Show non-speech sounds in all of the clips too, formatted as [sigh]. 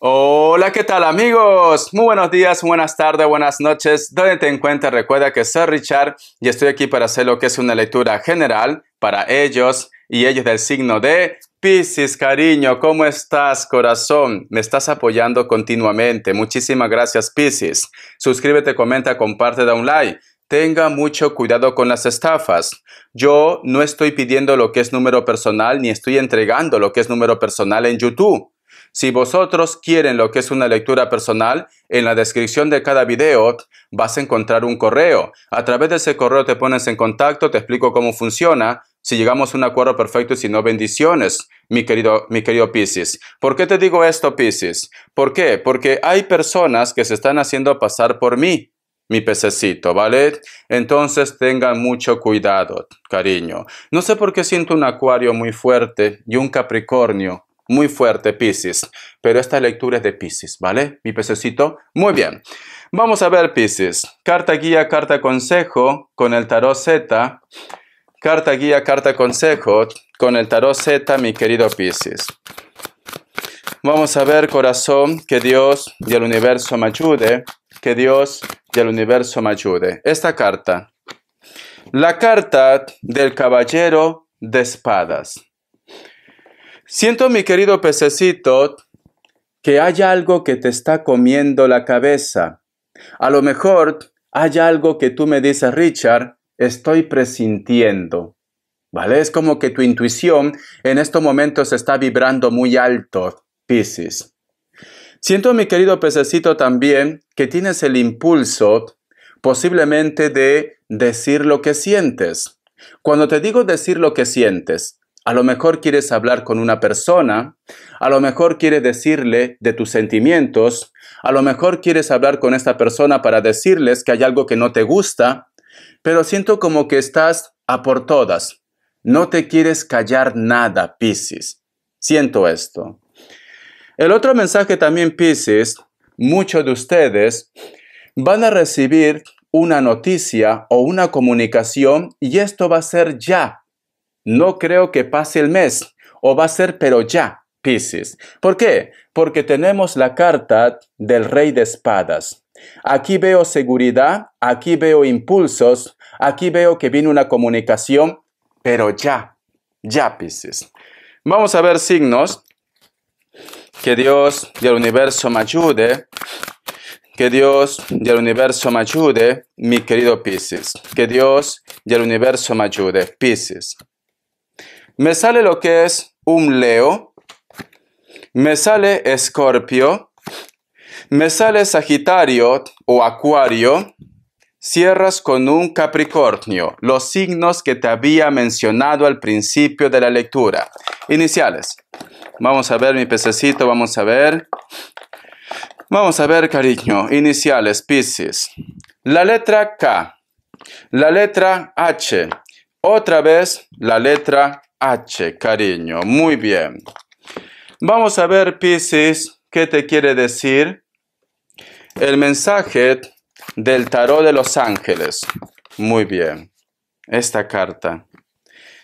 Hola, ¿qué tal amigos? Muy buenos días, buenas tardes, buenas noches. Dónde te encuentras? recuerda que soy Richard y estoy aquí para hacer lo que es una lectura general para ellos y ellos del signo de Piscis, cariño. ¿Cómo estás, corazón? Me estás apoyando continuamente. Muchísimas gracias, Piscis. Suscríbete, comenta, comparte, da un like. Tenga mucho cuidado con las estafas. Yo no estoy pidiendo lo que es número personal ni estoy entregando lo que es número personal en YouTube. Si vosotros quieren lo que es una lectura personal, en la descripción de cada video vas a encontrar un correo. A través de ese correo te pones en contacto, te explico cómo funciona. Si llegamos a un acuerdo perfecto y si no, bendiciones, mi querido, mi querido Pisces. ¿Por qué te digo esto, Pisces? ¿Por qué? Porque hay personas que se están haciendo pasar por mí mi pececito, ¿vale? Entonces tengan mucho cuidado, cariño. No sé por qué siento un acuario muy fuerte y un capricornio muy fuerte, Pisces. Pero esta lectura es de Pisces, ¿vale? Mi pececito. Muy bien. Vamos a ver, Pisces. Carta guía, carta consejo con el tarot Z. Carta guía, carta consejo con el tarot Z, mi querido Pisces. Vamos a ver, corazón, que Dios y el universo me ayude. Que Dios y el universo me ayude. Esta carta. La carta del caballero de espadas. Siento, mi querido pececito, que hay algo que te está comiendo la cabeza. A lo mejor hay algo que tú me dices, Richard, estoy presintiendo. ¿Vale? Es como que tu intuición en estos momentos está vibrando muy alto, Pisces. Siento, mi querido pececito, también que tienes el impulso posiblemente de decir lo que sientes. Cuando te digo decir lo que sientes, a lo mejor quieres hablar con una persona, a lo mejor quieres decirle de tus sentimientos, a lo mejor quieres hablar con esta persona para decirles que hay algo que no te gusta, pero siento como que estás a por todas. No te quieres callar nada, Piscis. Siento esto. El otro mensaje también, Piscis, muchos de ustedes van a recibir una noticia o una comunicación y esto va a ser ya, no creo que pase el mes. O va a ser, pero ya, Pisces. ¿Por qué? Porque tenemos la carta del rey de espadas. Aquí veo seguridad, aquí veo impulsos, aquí veo que viene una comunicación, pero ya, ya, Pisces. Vamos a ver signos. Que Dios del universo me ayude. Que Dios del universo me ayude, mi querido Pisces. Que Dios el universo me ayude, Pisces me sale lo que es un leo, me sale escorpio, me sale sagitario o acuario, cierras con un Capricornio, los signos que te había mencionado al principio de la lectura. Iniciales. Vamos a ver mi pececito, vamos a ver. Vamos a ver, cariño. Iniciales, Piscis. La letra K, la letra H, otra vez la letra H, cariño. Muy bien. Vamos a ver, Pisces, qué te quiere decir el mensaje del tarot de los ángeles. Muy bien. Esta carta.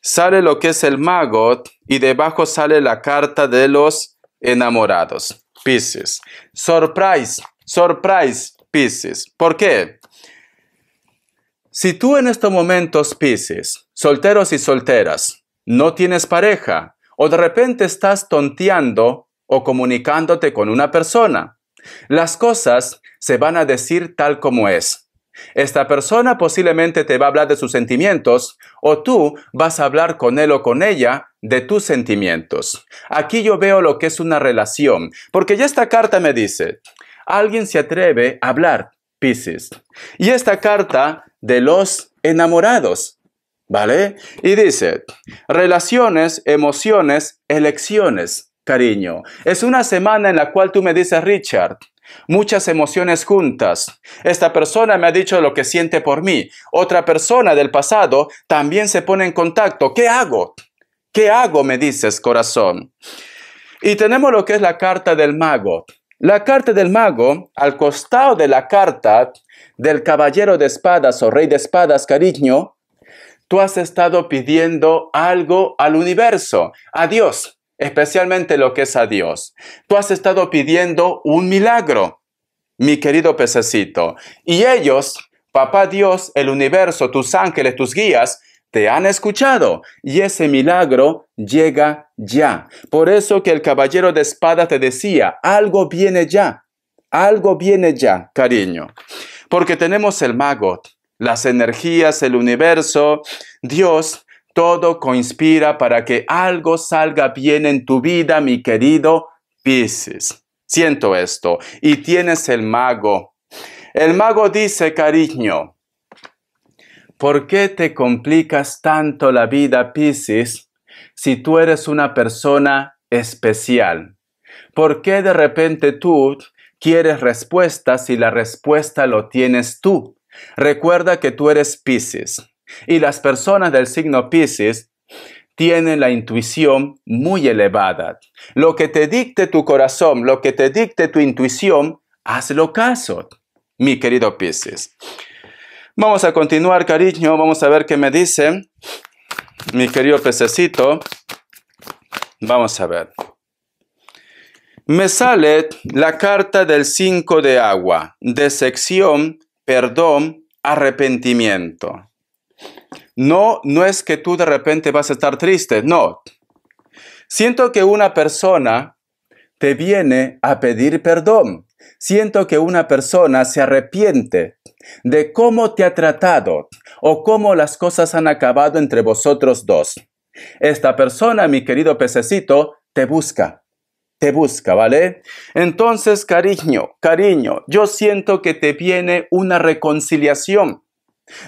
Sale lo que es el magot y debajo sale la carta de los enamorados. Pisces. Surprise, surprise, Pisces. ¿Por qué? Si tú en estos momentos, Pisces, solteros y solteras, no tienes pareja o de repente estás tonteando o comunicándote con una persona. Las cosas se van a decir tal como es. Esta persona posiblemente te va a hablar de sus sentimientos o tú vas a hablar con él o con ella de tus sentimientos. Aquí yo veo lo que es una relación, porque ya esta carta me dice, alguien se atreve a hablar, Pisces. Y esta carta de los enamorados. ¿Vale? Y dice, relaciones, emociones, elecciones, cariño. Es una semana en la cual tú me dices, Richard, Muchas emociones juntas. Esta persona me ha dicho lo que siente por mí. Otra persona del pasado también se pone en contacto. ¿Qué hago? ¿Qué hago? Me dices, corazón. Y tenemos lo que es la carta del mago. La carta del mago, al costado de la carta del caballero de espadas o rey de espadas, cariño, tú has estado pidiendo algo al universo, a Dios, especialmente lo que es a Dios. Tú has estado pidiendo un milagro, mi querido pececito. Y ellos, papá Dios, el universo, tus ángeles, tus guías, te han escuchado y ese milagro llega ya. Por eso que el caballero de espada te decía, algo viene ya, algo viene ya, cariño. Porque tenemos el magot, las energías, el universo, Dios, todo conspira para que algo salga bien en tu vida, mi querido Pisces. Siento esto. Y tienes el mago. El mago dice, cariño, ¿por qué te complicas tanto la vida, Pisces, si tú eres una persona especial? ¿Por qué de repente tú quieres respuestas si la respuesta lo tienes tú? Recuerda que tú eres Pisces y las personas del signo Pisces tienen la intuición muy elevada. Lo que te dicte tu corazón, lo que te dicte tu intuición, hazlo caso, mi querido Pisces. Vamos a continuar, cariño. Vamos a ver qué me dice mi querido pececito. Vamos a ver. Me sale la carta del 5 de agua, de sección perdón, arrepentimiento. No, no es que tú de repente vas a estar triste, no. Siento que una persona te viene a pedir perdón. Siento que una persona se arrepiente de cómo te ha tratado o cómo las cosas han acabado entre vosotros dos. Esta persona, mi querido pececito, te busca busca, ¿vale? Entonces, cariño, cariño, yo siento que te viene una reconciliación.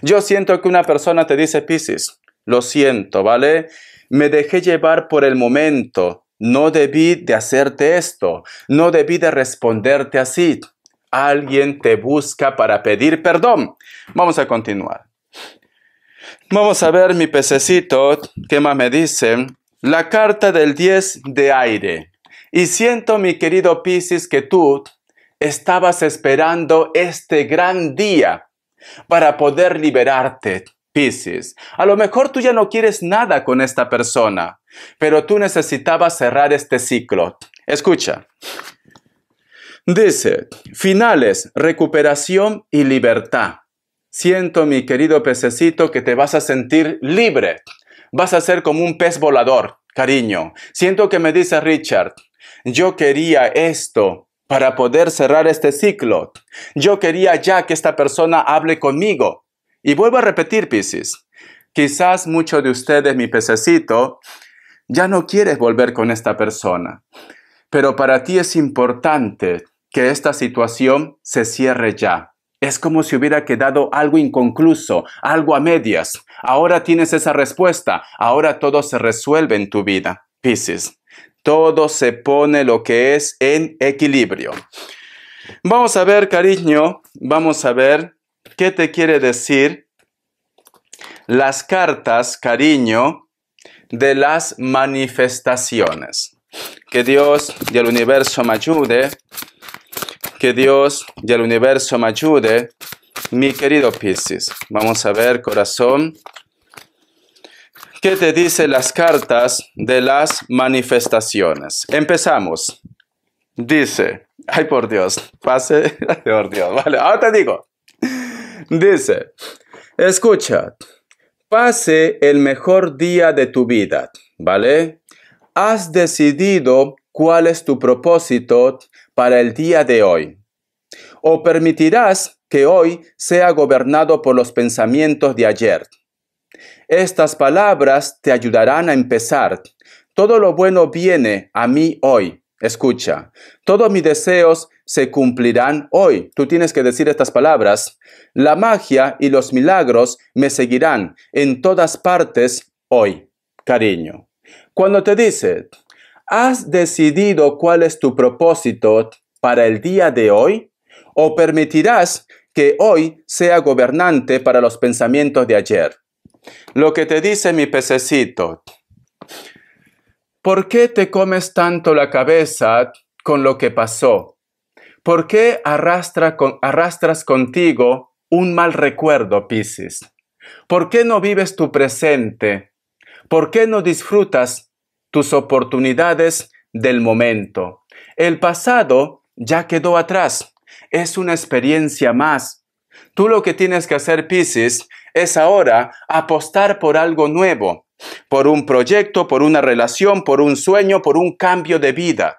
Yo siento que una persona te dice, Piscis, lo siento, ¿vale? Me dejé llevar por el momento. No debí de hacerte esto. No debí de responderte así. Alguien te busca para pedir perdón. Vamos a continuar. Vamos a ver mi pececito. ¿Qué más me dice? La carta del 10 de aire. Y siento, mi querido Piscis, que tú estabas esperando este gran día para poder liberarte. Piscis, a lo mejor tú ya no quieres nada con esta persona, pero tú necesitabas cerrar este ciclo. Escucha. Dice, finales, recuperación y libertad. Siento, mi querido pececito, que te vas a sentir libre. Vas a ser como un pez volador, cariño. Siento que me dice Richard, yo quería esto para poder cerrar este ciclo. Yo quería ya que esta persona hable conmigo. Y vuelvo a repetir, Piscis. Quizás muchos de ustedes, mi pececito, ya no quieres volver con esta persona. Pero para ti es importante que esta situación se cierre ya. Es como si hubiera quedado algo inconcluso, algo a medias. Ahora tienes esa respuesta, ahora todo se resuelve en tu vida. Pisces todo se pone lo que es en equilibrio. Vamos a ver, cariño, vamos a ver qué te quiere decir las cartas, cariño, de las manifestaciones. Que Dios y el universo me ayude. Que Dios y el universo me ayude. Mi querido Piscis, vamos a ver, corazón, ¿Qué te dice las cartas de las manifestaciones? Empezamos. Dice, ay por Dios, pase, [laughs] ay por Dios, vale, ahora te digo. Dice, escucha, pase el mejor día de tu vida, ¿vale? Has decidido cuál es tu propósito para el día de hoy. O permitirás que hoy sea gobernado por los pensamientos de ayer. Estas palabras te ayudarán a empezar. Todo lo bueno viene a mí hoy. Escucha, todos mis deseos se cumplirán hoy. Tú tienes que decir estas palabras. La magia y los milagros me seguirán en todas partes hoy. Cariño. Cuando te dice, ¿has decidido cuál es tu propósito para el día de hoy? ¿O permitirás que hoy sea gobernante para los pensamientos de ayer? Lo que te dice mi pececito. ¿Por qué te comes tanto la cabeza con lo que pasó? ¿Por qué arrastras contigo un mal recuerdo, Pisces? ¿Por qué no vives tu presente? ¿Por qué no disfrutas tus oportunidades del momento? El pasado ya quedó atrás. Es una experiencia más. Tú lo que tienes que hacer, Pisces, es ahora apostar por algo nuevo, por un proyecto, por una relación, por un sueño, por un cambio de vida.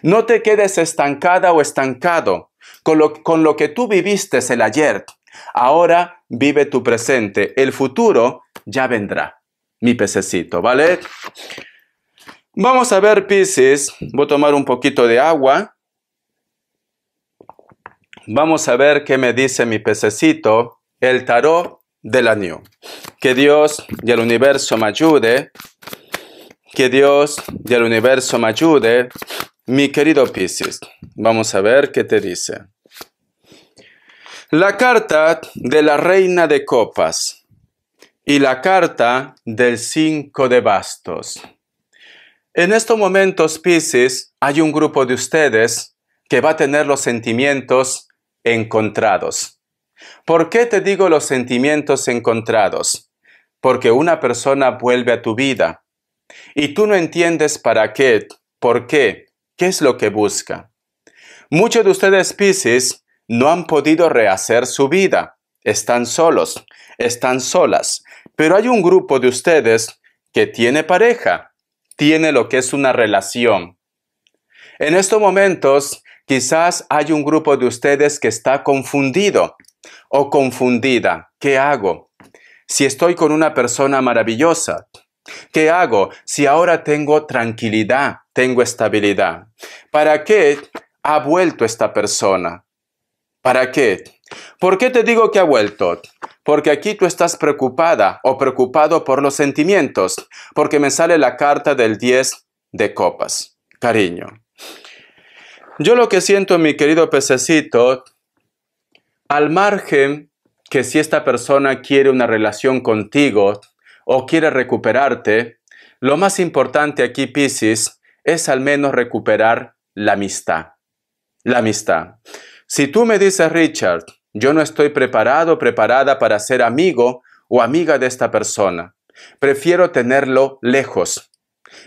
No te quedes estancada o estancado con lo, que tú viviste el ayer. Ahora vive tu presente. El futuro ya vendrá, mi pececito, ¿vale? Vamos a ver, Pisces. Voy a tomar un poquito de agua. Vamos a ver qué me dice mi pececito, el tarot del año. Que Dios y el universo me ayude. Que Dios y el universo me ayude. Mi querido Piscis, vamos a ver qué te dice. La carta de la reina de copas y la carta del cinco de bastos. En estos momentos, Pisces, hay un grupo de ustedes que va a tener los sentimientos encontrados. ¿Por qué te digo los sentimientos encontrados? Porque una persona vuelve a tu vida y tú no entiendes para qué, por qué, qué es lo que busca. Muchos de ustedes, Pisces, no han podido rehacer su vida. Están solos, están solas. Pero hay un grupo de ustedes que tiene pareja, tiene lo que es una relación. En estos momentos Quizás hay un grupo de ustedes que está confundido o confundida. ¿Qué hago? Si estoy con una persona maravillosa, ¿qué hago si ahora tengo tranquilidad, tengo estabilidad? ¿Para qué ha vuelto esta persona? ¿Para qué? ¿Por qué te digo que ha vuelto? Porque aquí tú estás preocupada o preocupado por los sentimientos, porque me sale la carta del 10 de copas. Cariño, yo lo que siento, mi querido pececito, al margen que si esta persona quiere una relación contigo o quiere recuperarte, lo más importante aquí, Piscis, es al menos recuperar la amistad. La amistad. Si tú me dices, Richard, yo no estoy preparado, o preparada para ser amigo o amiga de esta persona, prefiero tenerlo lejos.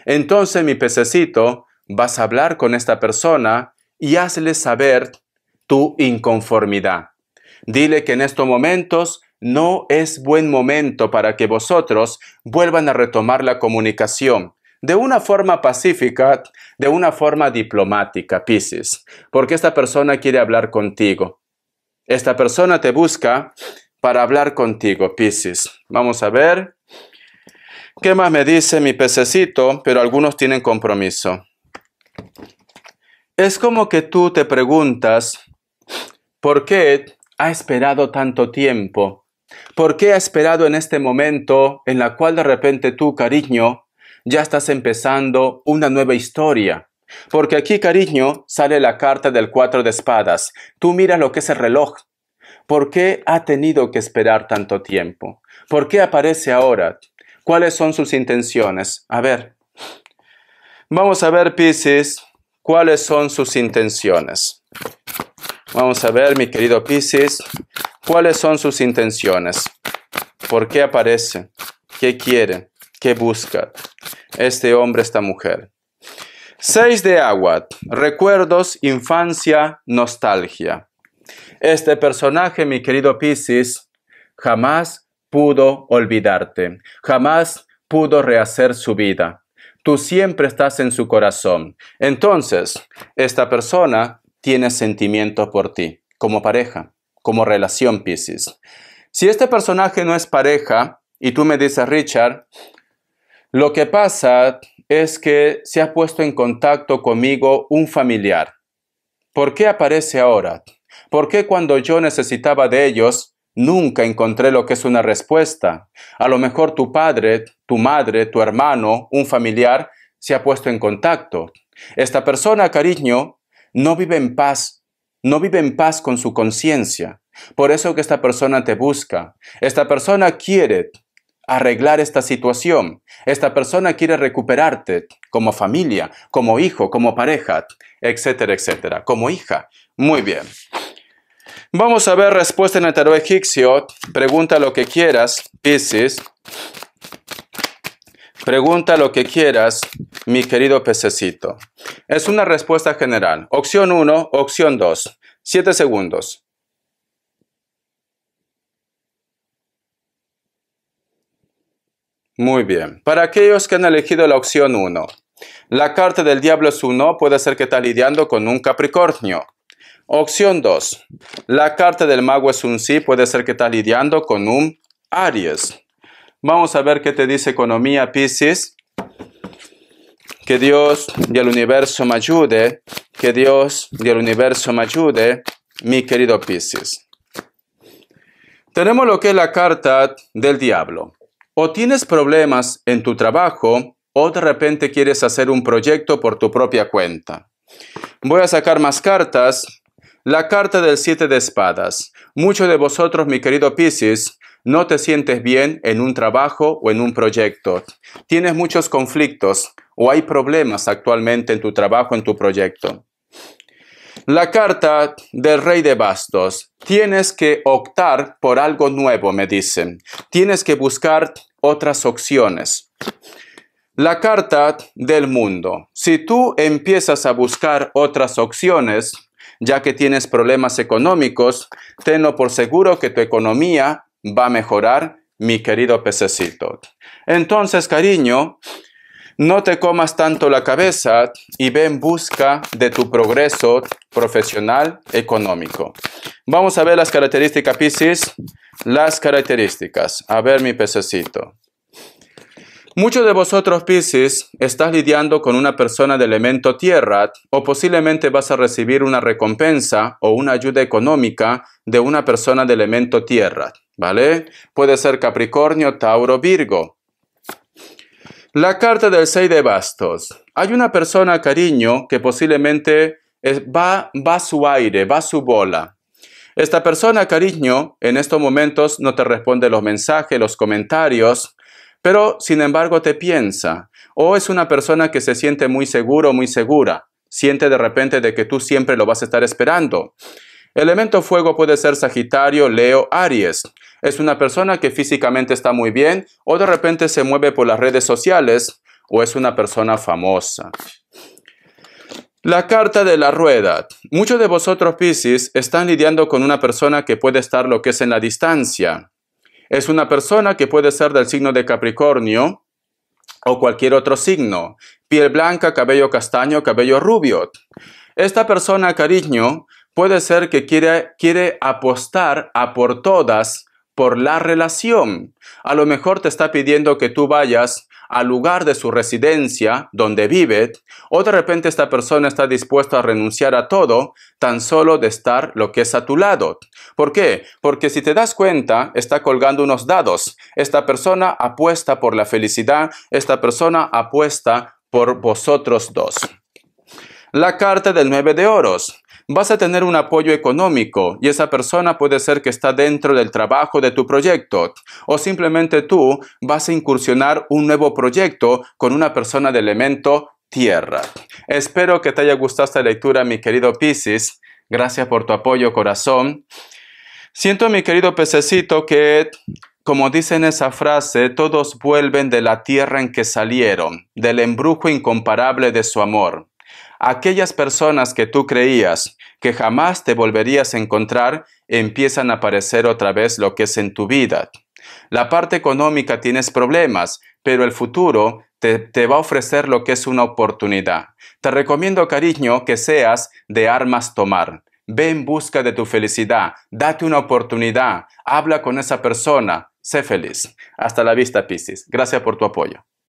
Entonces, mi pececito, vas a hablar con esta persona y hazle saber tu inconformidad. Dile que en estos momentos no es buen momento para que vosotros vuelvan a retomar la comunicación de una forma pacífica, de una forma diplomática, Piscis, porque esta persona quiere hablar contigo. Esta persona te busca para hablar contigo, Piscis. Vamos a ver. ¿Qué más me dice mi pececito? Pero algunos tienen compromiso. Es como que tú te preguntas, ¿por qué ha esperado tanto tiempo? ¿Por qué ha esperado en este momento en la cual de repente tú, cariño, ya estás empezando una nueva historia? Porque aquí, cariño, sale la carta del cuatro de espadas. Tú miras lo que es el reloj. ¿Por qué ha tenido que esperar tanto tiempo? ¿Por qué aparece ahora? ¿Cuáles son sus intenciones? A ver. Vamos a ver, Pisces cuáles son sus intenciones. Vamos a ver, mi querido Pisces, cuáles son sus intenciones. ¿Por qué aparece? ¿Qué quiere? ¿Qué busca este hombre, esta mujer? 6 de agua, recuerdos, infancia, nostalgia. Este personaje, mi querido Pisces, jamás pudo olvidarte, jamás pudo rehacer su vida, tú siempre estás en su corazón. Entonces, esta persona tiene sentimientos por ti, como pareja, como relación Pisces. Si este personaje no es pareja, y tú me dices, Richard, lo que pasa es que se ha puesto en contacto conmigo un familiar. ¿Por qué aparece ahora? ¿Por qué cuando yo necesitaba de ellos, Nunca encontré lo que es una respuesta. A lo mejor tu padre, tu madre, tu hermano, un familiar se ha puesto en contacto. Esta persona, cariño, no vive en paz, no vive en paz con su conciencia. Por eso que esta persona te busca. Esta persona quiere arreglar esta situación. Esta persona quiere recuperarte como familia, como hijo, como pareja, etcétera, etcétera, como hija. Muy bien. Vamos a ver respuesta en el tarot egipcio. Pregunta lo que quieras, Pisces. Pregunta lo que quieras, mi querido pececito. Es una respuesta general. Opción 1, opción 2. 7 segundos. Muy bien. Para aquellos que han elegido la opción 1, la carta del diablo es un puede ser que está lidiando con un Capricornio. Opción 2. La carta del mago es un sí, puede ser que está lidiando con un Aries. Vamos a ver qué te dice economía Pisces. Que Dios y el universo me ayude. Que Dios y el universo me ayude, mi querido Pisces. Tenemos lo que es la carta del diablo. O tienes problemas en tu trabajo o de repente quieres hacer un proyecto por tu propia cuenta. Voy a sacar más cartas la carta del siete de espadas. Muchos de vosotros, mi querido Piscis, no te sientes bien en un trabajo o en un proyecto. Tienes muchos conflictos o hay problemas actualmente en tu trabajo, en tu proyecto. La carta del rey de bastos. Tienes que optar por algo nuevo, me dicen. Tienes que buscar otras opciones. La carta del mundo. Si tú empiezas a buscar otras opciones, ya que tienes problemas económicos, tenlo por seguro que tu economía va a mejorar, mi querido pececito. Entonces, cariño, no te comas tanto la cabeza y ve en busca de tu progreso profesional económico. Vamos a ver las características, Piscis. Las características. A ver, mi pececito. Muchos de vosotros, Piscis, estás lidiando con una persona de elemento tierra o posiblemente vas a recibir una recompensa o una ayuda económica de una persona de elemento tierra, ¿vale? Puede ser Capricornio, Tauro, Virgo. La carta del 6 de bastos. Hay una persona, cariño, que posiblemente va, va su aire, va su bola, esta persona, cariño, en estos momentos no te responde los mensajes, los comentarios, pero sin embargo te piensa. O oh, es una persona que se siente muy seguro, o muy segura. Siente de repente de que tú siempre lo vas a estar esperando. Elemento fuego puede ser Sagitario, Leo, Aries. Es una persona que físicamente está muy bien o de repente se mueve por las redes sociales o es una persona famosa. La carta de la rueda. Muchos de vosotros, Pisces, están lidiando con una persona que puede estar lo que es en la distancia. Es una persona que puede ser del signo de Capricornio o cualquier otro signo. Piel blanca, cabello castaño, cabello rubio. Esta persona, cariño, puede ser que quiere, quiere apostar a por todas por la relación. A lo mejor te está pidiendo que tú vayas al lugar de su residencia, donde vive, o de repente esta persona está dispuesta a renunciar a todo, tan solo de estar lo que es a tu lado. ¿Por qué? Porque si te das cuenta, está colgando unos dados. Esta persona apuesta por la felicidad, esta persona apuesta por vosotros dos. La carta del 9 de oros vas a tener un apoyo económico y esa persona puede ser que está dentro del trabajo de tu proyecto o simplemente tú vas a incursionar un nuevo proyecto con una persona de elemento tierra. Espero que te haya gustado esta lectura, mi querido Piscis. Gracias por tu apoyo, corazón. Siento, mi querido pececito, que como dice en esa frase, todos vuelven de la tierra en que salieron, del embrujo incomparable de su amor aquellas personas que tú creías que jamás te volverías a encontrar empiezan a aparecer otra vez lo que es en tu vida. La parte económica tienes problemas, pero el futuro te, va a ofrecer lo que es una oportunidad. Te recomiendo, cariño, que seas de armas tomar. Ve en busca de tu felicidad, date una oportunidad, habla con esa persona, sé feliz. Hasta la vista, Piscis. Gracias por tu apoyo.